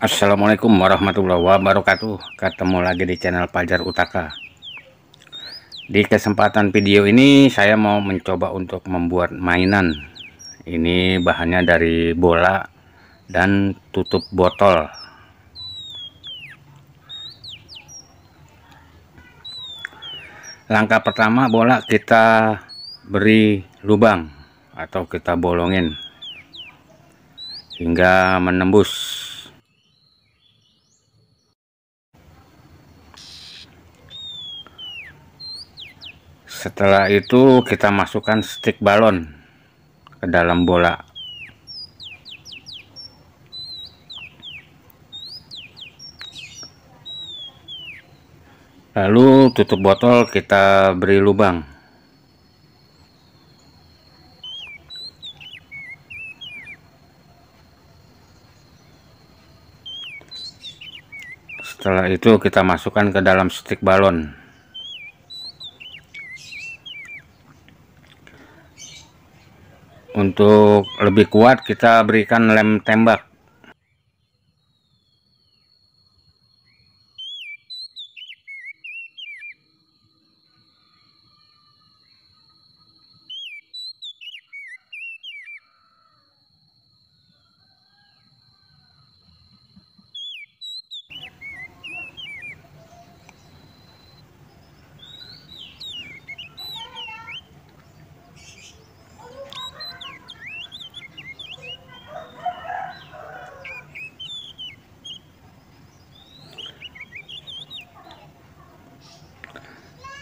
Assalamualaikum warahmatullahi wabarakatuh ketemu lagi di channel Pajar Utaka di kesempatan video ini saya mau mencoba untuk membuat mainan ini bahannya dari bola dan tutup botol langkah pertama bola kita beri lubang atau kita bolongin hingga menembus setelah itu kita masukkan stick balon ke dalam bola lalu tutup botol kita beri lubang setelah itu kita masukkan ke dalam stick balon untuk lebih kuat kita berikan lem tembak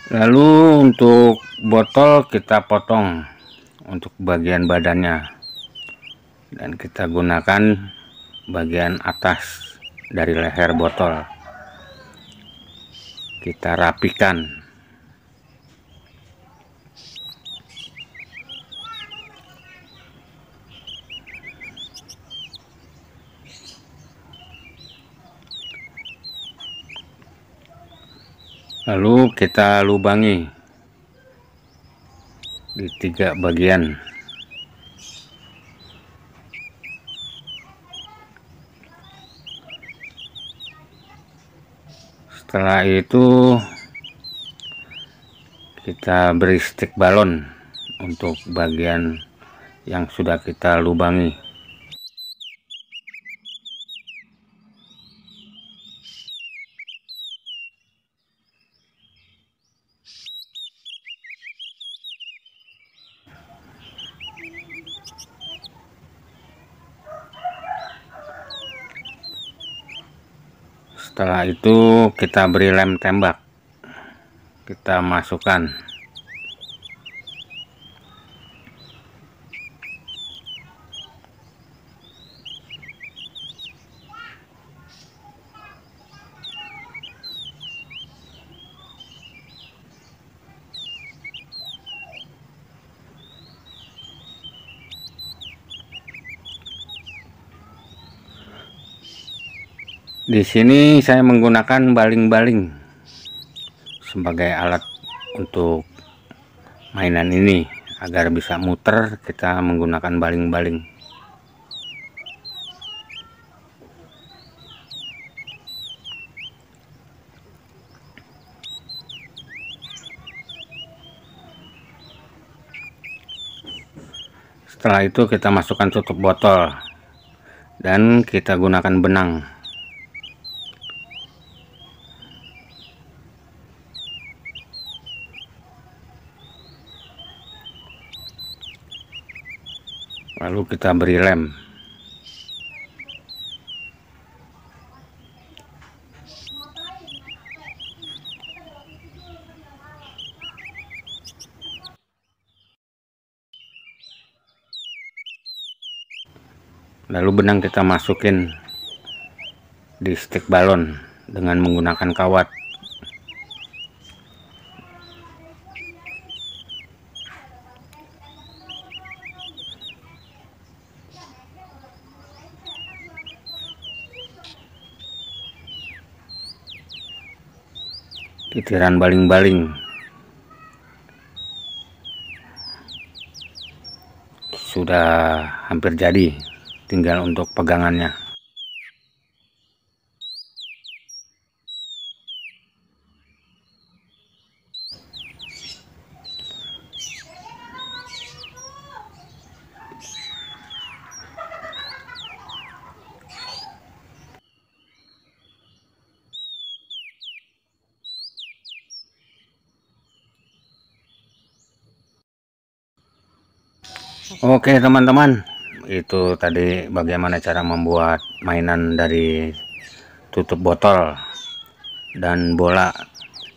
lalu untuk botol kita potong untuk bagian badannya dan kita gunakan bagian atas dari leher botol kita rapikan lalu kita lubangi di tiga bagian setelah itu kita beri stick balon untuk bagian yang sudah kita lubangi setelah itu kita beri lem tembak kita masukkan Di sini saya menggunakan baling-baling sebagai alat untuk mainan ini agar bisa muter kita menggunakan baling-baling. setelah itu kita masukkan tutup botol dan kita gunakan benang lalu kita beri lem lalu benang kita masukin di stick balon dengan menggunakan kawat Itiran baling-baling. Sudah hampir jadi, tinggal untuk pegangannya. Oke teman-teman itu tadi bagaimana cara membuat mainan dari tutup botol dan bola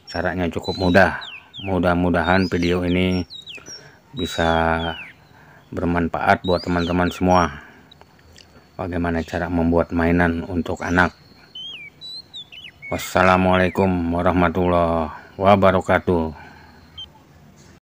caranya cukup mudah mudah-mudahan video ini bisa bermanfaat buat teman-teman semua bagaimana cara membuat mainan untuk anak wassalamualaikum warahmatullahi wabarakatuh